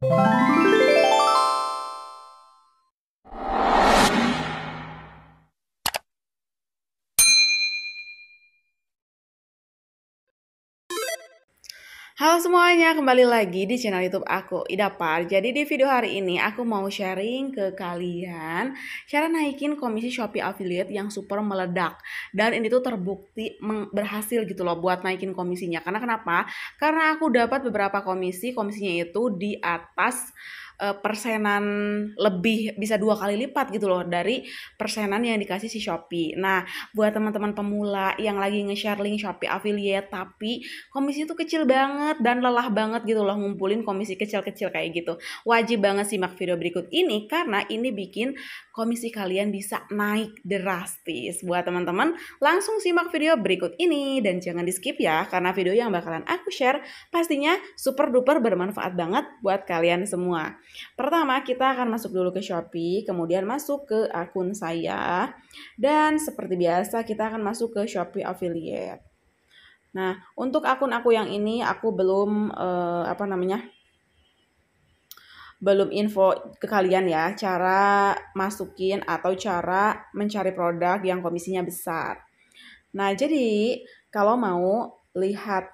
Música Halo semuanya, kembali lagi di channel YouTube aku, ida par Jadi di video hari ini aku mau sharing ke kalian cara naikin komisi Shopee affiliate yang super meledak. Dan ini tuh terbukti berhasil gitu loh buat naikin komisinya. Karena kenapa? Karena aku dapat beberapa komisi, komisinya itu di atas eh, persenan lebih bisa dua kali lipat gitu loh dari persenan yang dikasih si Shopee. Nah, buat teman-teman pemula yang lagi nge-share link Shopee affiliate tapi komisinya tuh kecil banget banget dan lelah banget gitu loh ngumpulin komisi kecil-kecil kayak gitu. Wajib banget simak video berikut ini karena ini bikin komisi kalian bisa naik drastis. Buat teman-teman, langsung simak video berikut ini dan jangan di-skip ya karena video yang bakalan aku share pastinya super duper bermanfaat banget buat kalian semua. Pertama, kita akan masuk dulu ke Shopee, kemudian masuk ke akun saya dan seperti biasa kita akan masuk ke Shopee Affiliate. Nah, untuk akun aku yang ini aku belum uh, apa namanya? belum info ke kalian ya cara masukin atau cara mencari produk yang komisinya besar. Nah, jadi kalau mau lihat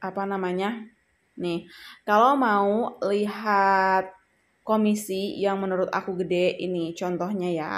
apa namanya? Nih, kalau mau lihat komisi yang menurut aku gede ini contohnya ya.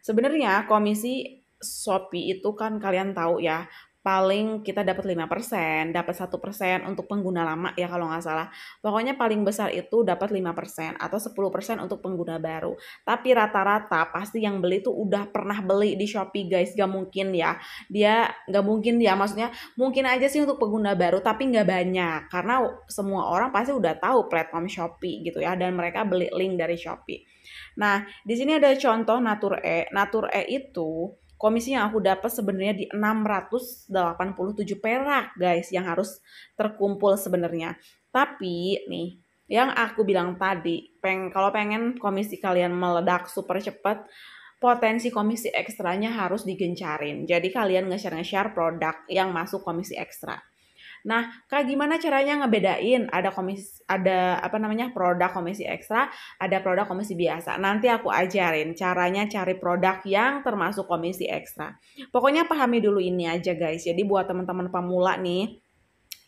Sebenarnya komisi Shopee itu kan kalian tahu ya, paling kita dapat 5%, dapat 1% untuk pengguna lama ya kalau nggak salah. Pokoknya paling besar itu dapat 5% atau 10% untuk pengguna baru. Tapi rata-rata pasti yang beli tuh udah pernah beli di Shopee guys, nggak mungkin ya. Dia nggak mungkin ya, maksudnya mungkin aja sih untuk pengguna baru tapi nggak banyak karena semua orang pasti udah tahu platform Shopee gitu ya dan mereka beli link dari Shopee. Nah, di sini ada contoh Natur E. Natur E itu komisi yang aku dapat sebenarnya di 687 perak guys yang harus terkumpul sebenarnya. Tapi nih yang aku bilang tadi, peng kalau pengen komisi kalian meledak super cepat, potensi komisi ekstranya harus digencarin. Jadi kalian nge-share nge-share produk yang masuk komisi ekstra. Nah, kayak gimana caranya ngebedain ada komisi ada apa namanya produk komisi ekstra, ada produk komisi biasa. Nanti aku ajarin caranya cari produk yang termasuk komisi ekstra. Pokoknya pahami dulu ini aja guys. Jadi buat teman-teman pemula nih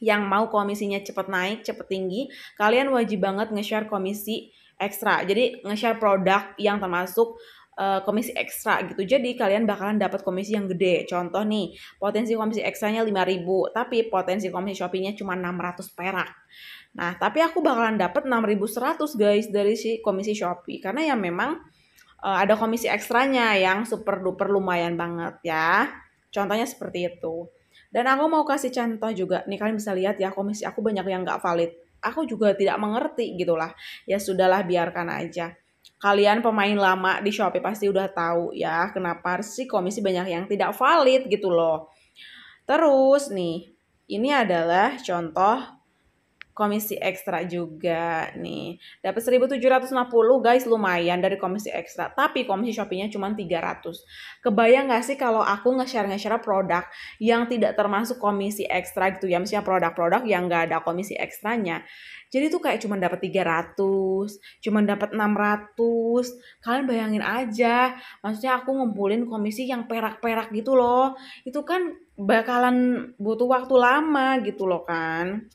yang mau komisinya cepet naik, cepet tinggi, kalian wajib banget nge-share komisi ekstra. Jadi nge-share produk yang termasuk uh, komisi ekstra gitu. Jadi kalian bakalan dapat komisi yang gede. Contoh nih, potensi komisi ekstranya 5000, tapi potensi komisi Shopee-nya cuma 600 perak. Nah, tapi aku bakalan dapat 6100 guys dari si komisi Shopee karena ya memang uh, ada komisi ekstranya yang super duper lumayan banget ya. Contohnya seperti itu. Dan aku mau kasih contoh juga. Nih kalian bisa lihat ya komisi aku banyak yang nggak valid. Aku juga tidak mengerti gitulah Ya sudahlah biarkan aja kalian pemain lama di Shopee pasti udah tahu ya kenapa sih komisi banyak yang tidak valid gitu loh. Terus nih, ini adalah contoh komisi ekstra juga nih. Dapat 1750 guys lumayan dari komisi ekstra. Tapi komisi Shopee-nya cuma 300. Kebayang gak sih kalau aku nge-share nge-share produk yang tidak termasuk komisi ekstra gitu ya. Misalnya produk-produk yang gak ada komisi ekstranya. Jadi tuh kayak cuma dapat 300, cuma dapat 600. Kalian bayangin aja. Maksudnya aku ngumpulin komisi yang perak-perak gitu loh. Itu kan bakalan butuh waktu lama gitu loh kan.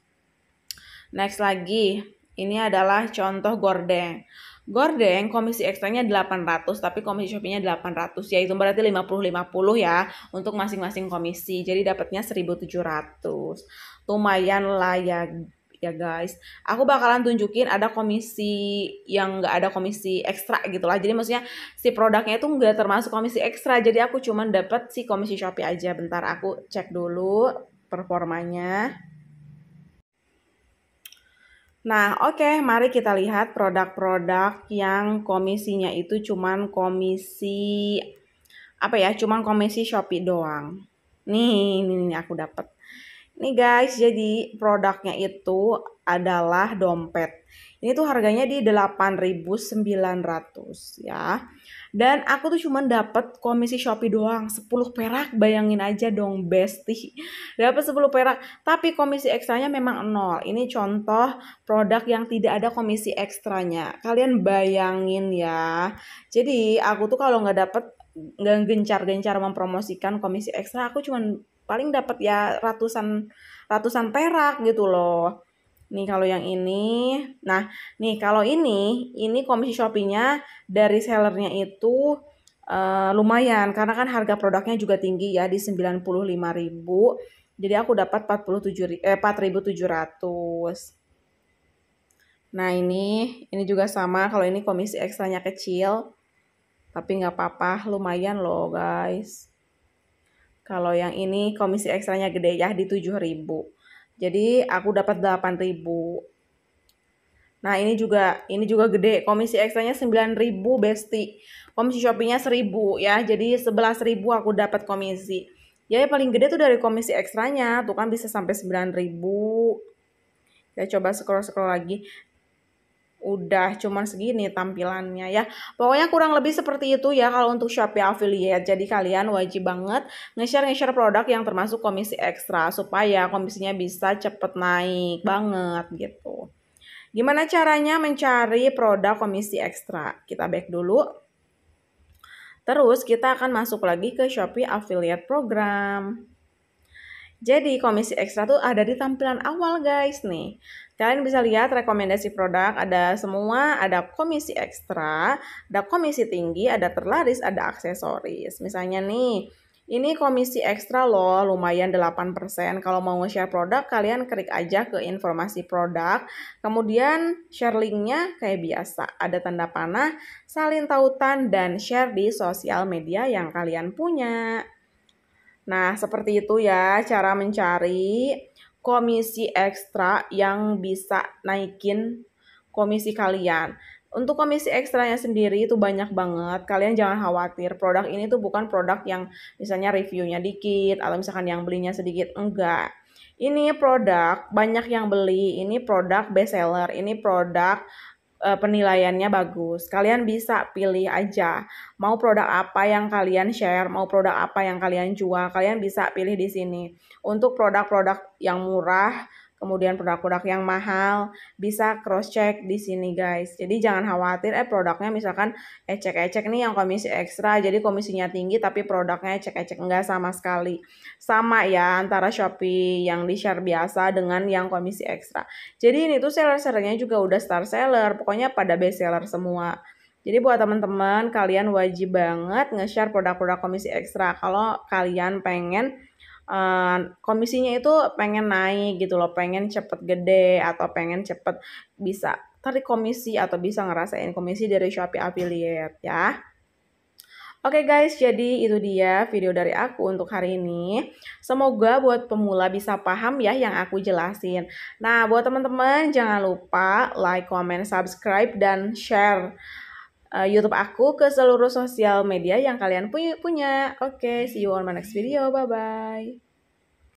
Next lagi, ini adalah contoh gorden. Gorden komisi ekstranya 800 tapi komisi Shopee-nya 800 yaitu berarti 50-50 ya untuk masing-masing komisi. Jadi dapatnya 1700. Lumayan lah ya ya guys. Aku bakalan tunjukin ada komisi yang nggak ada komisi ekstra gitu lah. Jadi maksudnya si produknya itu nggak termasuk komisi ekstra. Jadi aku cuman dapat si komisi Shopee aja. Bentar aku cek dulu performanya. Nah, oke, okay, mari kita lihat produk-produk yang komisinya itu cuman komisi apa ya? Cuman komisi Shopee doang. Nih, ini aku dapat. Nih guys, jadi produknya itu adalah dompet. Ini tuh harganya di 8.900 ya. Dan aku tuh cuman dapat komisi Shopee doang 10 perak, bayangin aja dong bestie. Dapat 10 perak, tapi komisi ekstranya memang nol. Ini contoh produk yang tidak ada komisi ekstranya. Kalian bayangin ya. Jadi aku tuh kalau nggak dapat nggak gencar-gencar mempromosikan komisi ekstra, aku cuman paling dapat ya ratusan ratusan perak gitu loh Nih kalau yang ini, nah nih kalau ini, ini komisi shoppingnya dari sellernya itu uh, lumayan karena kan harga produknya juga tinggi ya di 95.000. Jadi aku dapat 47 eh 4.700. Nah, ini ini juga sama kalau ini komisi ekstranya kecil. Tapi nggak apa-apa, lumayan loh, guys. Kalau yang ini komisi ekstranya gede ya di 7.000. Jadi aku dapat 8.000. Nah, ini juga ini juga gede. Komisi ekstranya 9.000, Besti. Komisi Shopee-nya 1.000 ya. Jadi 11.000 aku dapat komisi. Ya yang paling gede tuh dari komisi ekstranya, tuh kan bisa sampai 9.000. Kita ya, coba scroll-scroll lagi udah cuman segini tampilannya ya. Pokoknya kurang lebih seperti itu ya kalau untuk Shopee affiliate. Jadi kalian wajib banget nge-share nge-share produk yang termasuk komisi ekstra supaya komisinya bisa cepet naik banget gitu. Gimana caranya mencari produk komisi ekstra? Kita back dulu. Terus kita akan masuk lagi ke Shopee Affiliate Program. Jadi komisi ekstra tuh ada di tampilan awal guys nih. Kalian bisa lihat rekomendasi produk ada semua, ada komisi ekstra, ada komisi tinggi, ada terlaris, ada aksesoris. Misalnya nih, ini komisi ekstra loh, lumayan 8%. Kalau mau share produk, kalian klik aja ke informasi produk. Kemudian share linknya kayak biasa. Ada tanda panah, salin tautan, dan share di sosial media yang kalian punya. Nah, seperti itu ya cara mencari komisi ekstra yang bisa naikin komisi kalian. Untuk komisi ekstranya sendiri itu banyak banget. Kalian jangan khawatir. Produk ini tuh bukan produk yang misalnya reviewnya dikit atau misalkan yang belinya sedikit. Enggak. Ini produk banyak yang beli. Ini produk best seller. Ini produk Eh, penilaiannya bagus. Kalian bisa pilih aja mau produk apa yang kalian share, mau produk apa yang kalian jual. Kalian bisa pilih di sini. Untuk produk-produk yang murah kemudian produk-produk yang mahal bisa cross check di sini guys. Jadi jangan khawatir eh produknya misalkan ecek-ecek nih yang komisi ekstra jadi komisinya tinggi tapi produknya ecek-ecek enggak sama sekali. Sama ya antara Shopee yang di share biasa dengan yang komisi ekstra. Jadi ini tuh seller-sellernya juga udah star seller, pokoknya pada best seller semua. Jadi buat teman-teman kalian wajib banget nge-share produk-produk komisi ekstra kalau kalian pengen Uh, komisinya itu pengen naik gitu loh, pengen cepet gede atau pengen cepet bisa tarik komisi atau bisa ngerasain komisi dari Shopee Affiliate ya. Oke okay guys, jadi itu dia video dari aku untuk hari ini. Semoga buat pemula bisa paham ya yang aku jelasin. Nah, buat teman-teman jangan lupa like, comment, subscribe, dan share uh, YouTube aku ke seluruh sosial media yang kalian punya. Oke, okay, see you on my next video. Bye bye.